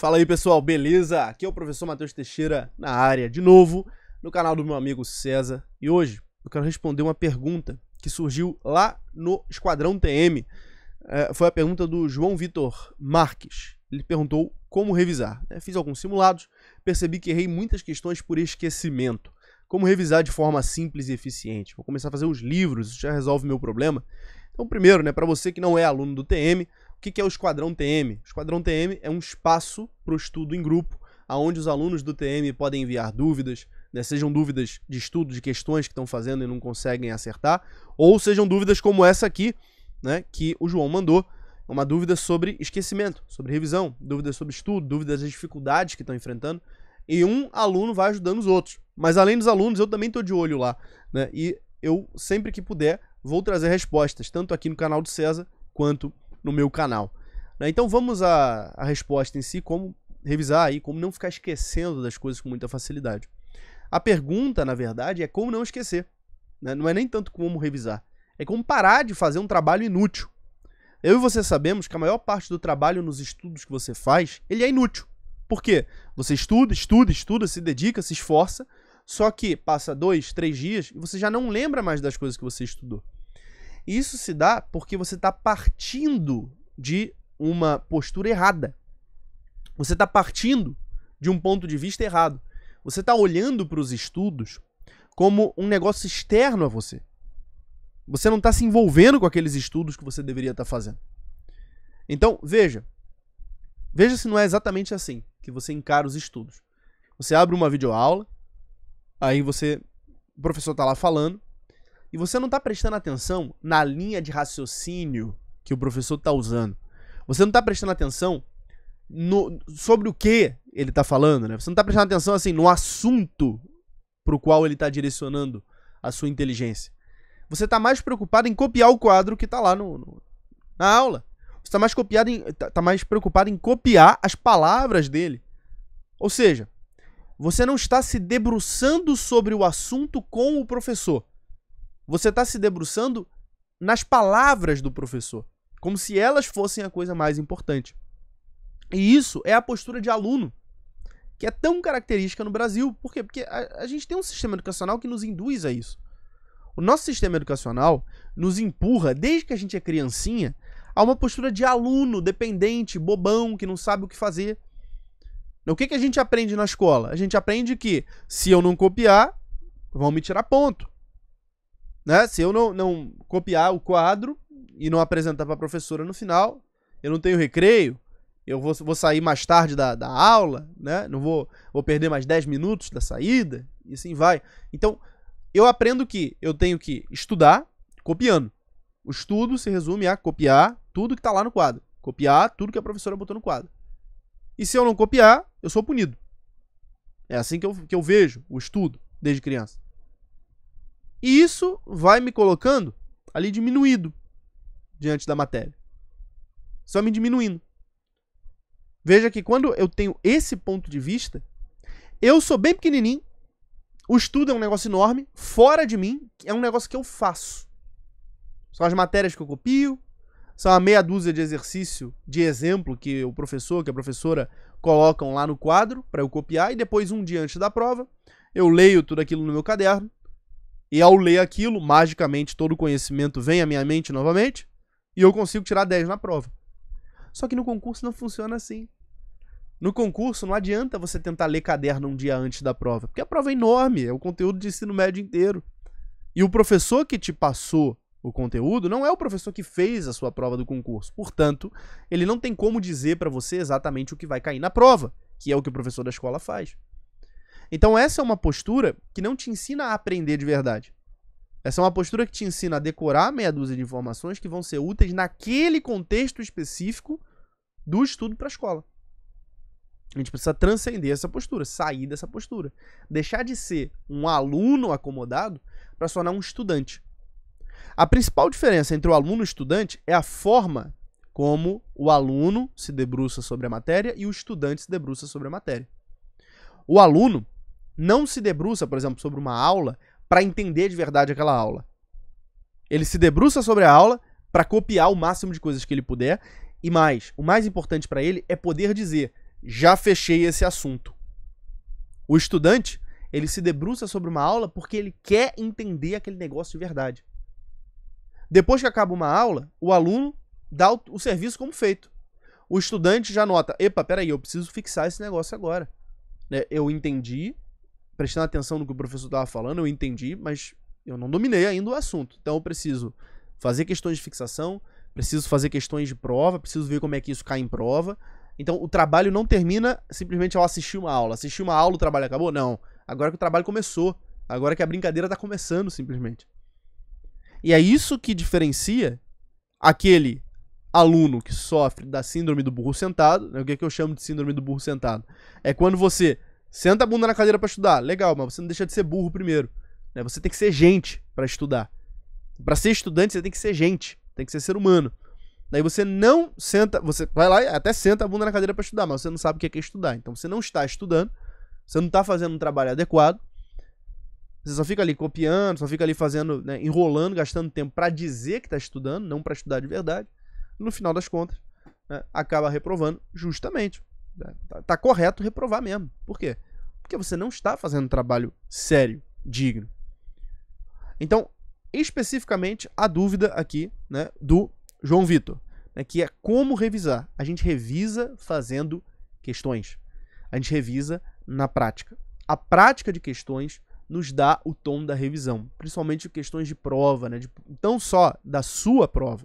Fala aí pessoal, beleza? Aqui é o professor Matheus Teixeira na área de novo, no canal do meu amigo César. E hoje eu quero responder uma pergunta que surgiu lá no Esquadrão TM. É, foi a pergunta do João Vitor Marques. Ele perguntou como revisar. É, fiz alguns simulados, percebi que errei muitas questões por esquecimento. Como revisar de forma simples e eficiente? Vou começar a fazer os livros, isso já resolve meu problema. Então, primeiro, né, para você que não é aluno do TM, o que é o Esquadrão TM? O Esquadrão TM é um espaço para o estudo em grupo, aonde os alunos do TM podem enviar dúvidas, né, sejam dúvidas de estudo, de questões que estão fazendo e não conseguem acertar, ou sejam dúvidas como essa aqui, né, que o João mandou, é uma dúvida sobre esquecimento, sobre revisão, dúvidas sobre estudo, dúvidas das dificuldades que estão enfrentando, e um aluno vai ajudando os outros. Mas além dos alunos, eu também estou de olho lá, né, e eu sempre que puder vou trazer respostas, tanto aqui no canal do César quanto no meu canal. Né? Então vamos à, à resposta em si, como revisar aí, como não ficar esquecendo das coisas com muita facilidade. A pergunta, na verdade, é como não esquecer. Né? Não é nem tanto como revisar. É como parar de fazer um trabalho inútil. Eu e você sabemos que a maior parte do trabalho nos estudos que você faz, ele é inútil. Por quê? Você estuda, estuda, estuda, se dedica, se esforça, só que passa dois, três dias e você já não lembra mais das coisas que você estudou. Isso se dá porque você está partindo de uma postura errada. Você está partindo de um ponto de vista errado. Você está olhando para os estudos como um negócio externo a você. Você não está se envolvendo com aqueles estudos que você deveria estar tá fazendo. Então, veja. Veja se não é exatamente assim que você encara os estudos. Você abre uma videoaula, aí você. O professor está lá falando, e você não está prestando atenção na linha de raciocínio que o professor está usando. Você não está prestando atenção no, sobre o que ele está falando, né? Você não está prestando atenção assim no assunto para o qual ele está direcionando a sua inteligência. Você está mais preocupado em copiar o quadro que está lá no, no, na aula. Você está mais, copiado em, tá, tá mais preocupado em copiar as palavras dele. Ou seja, você não está se debruçando sobre o assunto com o professor. Você está se debruçando nas palavras do professor, como se elas fossem a coisa mais importante. E isso é a postura de aluno, que é tão característica no Brasil. Por quê? Porque a, a gente tem um sistema educacional que nos induz a isso. O nosso sistema educacional nos empurra, desde que a gente é criancinha, a uma postura de aluno dependente, bobão, que não sabe o que fazer. O que, que a gente aprende na escola? A gente aprende que se eu não copiar, vão me tirar ponto né? Se eu não, não copiar o quadro e não apresentar para a professora no final, eu não tenho recreio, eu vou, vou sair mais tarde da, da aula, né? Não vou, vou perder mais 10 minutos da saída, e assim vai. Então, eu aprendo que eu tenho que estudar copiando. O estudo se resume a copiar tudo que está lá no quadro. Copiar tudo que a professora botou no quadro. E se eu não copiar, eu sou punido. É assim que eu, que eu vejo o estudo desde criança. E isso vai me colocando ali diminuído diante da matéria. Só me diminuindo. Veja que quando eu tenho esse ponto de vista, eu sou bem pequenininho, o estudo é um negócio enorme, fora de mim é um negócio que eu faço. São as matérias que eu copio, são a meia dúzia de exercício de exemplo que o professor, que a professora colocam lá no quadro para eu copiar e depois um dia antes da prova, eu leio tudo aquilo no meu caderno e ao ler aquilo, magicamente todo o conhecimento vem à minha mente novamente e eu consigo tirar 10 na prova. Só que no concurso não funciona assim. No concurso não adianta você tentar ler caderno um dia antes da prova, porque a prova é enorme, é o conteúdo de ensino médio inteiro. E o professor que te passou o conteúdo não é o professor que fez a sua prova do concurso. Portanto, ele não tem como dizer para você exatamente o que vai cair na prova, que é o que o professor da escola faz. Então, essa é uma postura que não te ensina a aprender de verdade. Essa é uma postura que te ensina a decorar meia dúzia de informações que vão ser úteis naquele contexto específico do estudo para a escola. A gente precisa transcender essa postura, sair dessa postura. Deixar de ser um aluno acomodado para se tornar um estudante. A principal diferença entre o aluno e o estudante é a forma como o aluno se debruça sobre a matéria e o estudante se debruça sobre a matéria. O aluno, não se debruça, por exemplo, sobre uma aula para entender de verdade aquela aula. Ele se debruça sobre a aula para copiar o máximo de coisas que ele puder e mais, o mais importante para ele é poder dizer: já fechei esse assunto. O estudante, ele se debruça sobre uma aula porque ele quer entender aquele negócio de verdade. Depois que acaba uma aula, o aluno dá o, serviço como feito. O estudante já nota: epa, peraí, eu preciso fixar esse negócio agora. Né, eu entendi, prestando atenção no que o professor estava falando, eu entendi, mas eu não dominei ainda o assunto. Então eu preciso fazer questões de fixação, preciso fazer questões de prova, preciso ver como é que isso cai em prova. Então o trabalho não termina simplesmente ao assistir uma aula. Assistir uma aula, o trabalho acabou? Não. Agora que o trabalho começou. Agora que a brincadeira está começando, simplesmente. E é isso que diferencia aquele aluno que sofre da síndrome do burro sentado, né? o que, é que eu chamo de síndrome do burro sentado? É quando você Senta a bunda na cadeira para estudar. Legal, mas você não deixa de ser burro primeiro. Né? Você tem que ser gente para estudar. Para ser estudante, você tem que ser gente. Tem que ser ser humano. Daí você não senta, você vai lá e até senta a bunda na cadeira para estudar, mas você não sabe o que é, que é estudar. Então você não está estudando, você não está fazendo um trabalho adequado, você só fica ali copiando, só fica ali fazendo, né, enrolando, gastando tempo para dizer que está estudando, não para estudar de verdade. No final das contas, né, acaba reprovando justamente Tá, tá, correto reprovar mesmo. Por quê? Porque você não está fazendo um trabalho sério, digno. Então, especificamente, a dúvida aqui né, do João Vitor, né, que é como revisar. A gente revisa fazendo questões. A gente revisa na prática. A prática de questões nos dá o tom da revisão, principalmente questões de prova, né, de, não só da sua prova,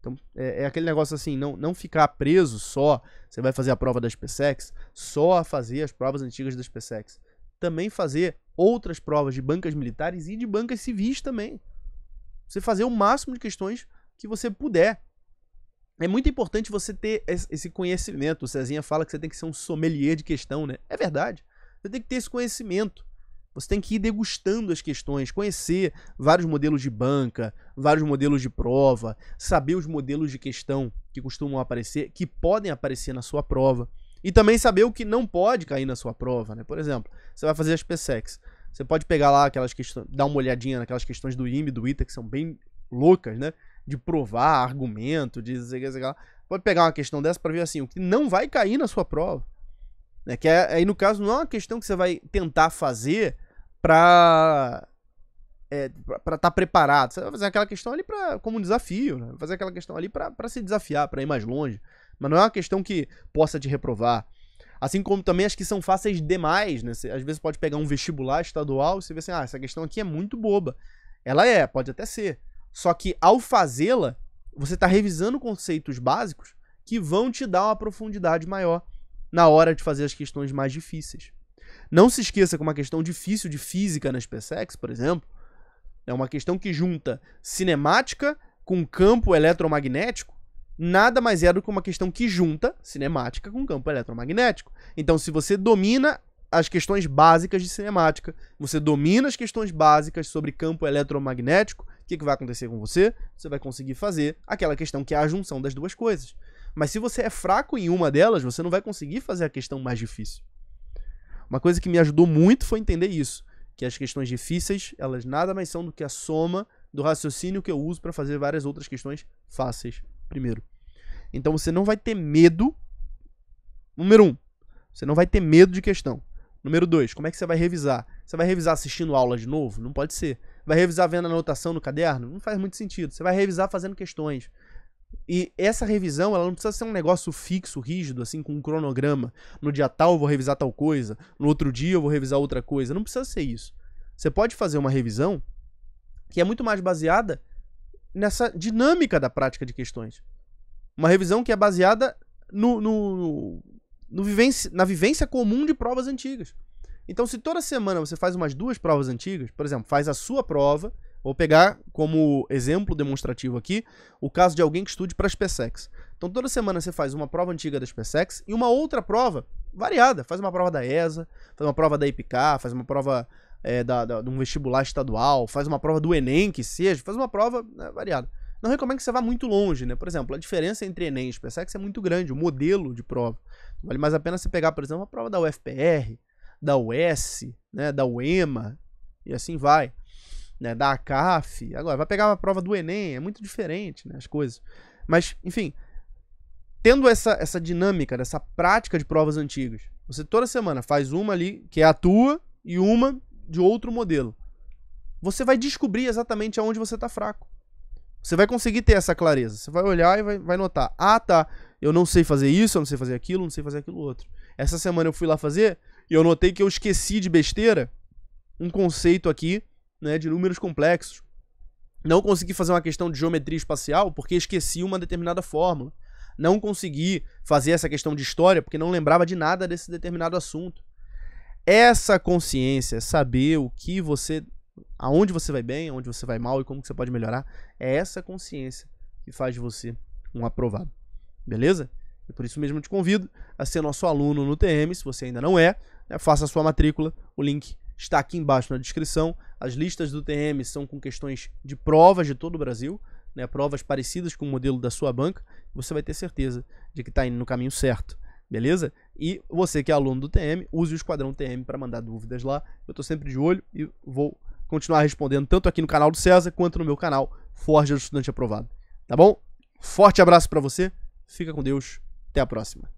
então, é, é, aquele negócio assim, não, não ficar preso só, você vai fazer a prova da SpaceX, só a fazer as provas antigas da SpaceX. Também fazer outras provas de bancas militares e de bancas civis também. Você fazer o máximo de questões que você puder. É muito importante você ter esse conhecimento. O Cezinha fala que você tem que ser um sommelier de questão, né? É verdade. Você tem que ter esse conhecimento. Você tem que ir degustando as questões, conhecer vários modelos de banca, vários modelos de prova, saber os modelos de questão que costumam aparecer, que podem aparecer na sua prova. E também saber o que não pode cair na sua prova, né? Por exemplo, você vai fazer as PSEX. Você pode pegar lá aquelas questões, dar uma olhadinha naquelas questões do IME, do ITA, que são bem loucas, né? De provar argumento, de sei que, Pode pegar uma questão dessa para ver assim, o que não vai cair na sua prova. Né? Que é, aí, no caso, não é uma questão que você vai tentar fazer pra é, para estar tá preparado. Você vai fazer aquela questão ali pra, como um desafio, né? fazer aquela questão ali para se desafiar, para ir mais longe. Mas não é uma questão que possa te reprovar. Assim como também as que são fáceis demais, né? Você, às vezes pode pegar um vestibular estadual e você vê assim, ah, essa questão aqui é muito boba. Ela é, pode até ser. Só que ao fazê-la, você está revisando conceitos básicos que vão te dar uma profundidade maior na hora de fazer as questões mais difíceis. Não se esqueça que é uma questão difícil de física na SpaceX, por exemplo, é uma questão que junta cinemática com campo eletromagnético, nada mais é do que uma questão que junta cinemática com campo eletromagnético. Então, se você domina as questões básicas de cinemática, você domina as questões básicas sobre campo eletromagnético, o que, que vai acontecer com você? Você vai conseguir fazer aquela questão que é a junção das duas coisas. Mas se você é fraco em uma delas, você não vai conseguir fazer a questão mais difícil. Uma coisa que me ajudou muito foi entender isso, que as questões difíceis, elas nada mais são do que a soma do raciocínio que eu uso para fazer várias outras questões fáceis primeiro. Então você não vai ter medo. Número um, você não vai ter medo de questão. Número dois, como é que você vai revisar? Você vai revisar assistindo aula de novo? Não pode ser. Vai revisar vendo a anotação no caderno? Não faz muito sentido. Você vai revisar fazendo questões. E essa revisão, ela não precisa ser um negócio fixo, rígido, assim, com um cronograma. No dia tal eu vou revisar tal coisa, no outro dia eu vou revisar outra coisa. Não precisa ser isso. Você pode fazer uma revisão que é muito mais baseada nessa dinâmica da prática de questões. Uma revisão que é baseada no, no, no vivência, na vivência comum de provas antigas. Então, se toda semana você faz umas duas provas antigas, por exemplo, faz a sua prova Vou pegar como exemplo demonstrativo aqui o caso de alguém que estude para a SpaceX. Então toda semana você faz uma prova antiga da SpaceX e uma outra prova variada. Faz uma prova da ESA, faz uma prova da IPK, faz uma prova é, da, da, de um vestibular estadual, faz uma prova do Enem, que seja, faz uma prova né, variada. Não recomendo que você vá muito longe, né? Por exemplo, a diferença entre Enem e SpaceX é muito grande, o modelo de prova. Vale mais a pena você pegar, por exemplo, uma prova da UFPR, da US, né, da UEMA, e assim vai né, da ACAF. Agora, vai pegar uma prova do Enem, é muito diferente né, as coisas. Mas, enfim, tendo essa, essa dinâmica, dessa prática de provas antigas, você toda semana faz uma ali que é a tua e uma de outro modelo. Você vai descobrir exatamente aonde você está fraco. Você vai conseguir ter essa clareza. Você vai olhar e vai, vai notar. Ah, tá. Eu não sei fazer isso, eu não sei fazer aquilo, não sei fazer aquilo outro. Essa semana eu fui lá fazer e eu notei que eu esqueci de besteira um conceito aqui né, de números complexos. Não consegui fazer uma questão de geometria espacial porque esqueci uma determinada fórmula. Não consegui fazer essa questão de história porque não lembrava de nada desse determinado assunto. Essa consciência, saber o que você, aonde você vai bem, aonde você vai mal e como você pode melhorar, é essa consciência que faz de você um aprovado. Beleza? E é por isso mesmo te convido a ser nosso aluno no TM, se você ainda não é, né, faça a sua matrícula, o link está aqui embaixo na descrição. As listas do TM são com questões de provas de todo o Brasil, né, provas parecidas com o modelo da sua banca. Você vai ter certeza de que está indo no caminho certo, beleza? E você que é aluno do TM, use o Esquadrão TM para mandar dúvidas lá. Eu estou sempre de olho e vou continuar respondendo tanto aqui no canal do César quanto no meu canal Forja do Estudante Aprovado. Tá bom? Forte abraço para você, fica com Deus, até a próxima.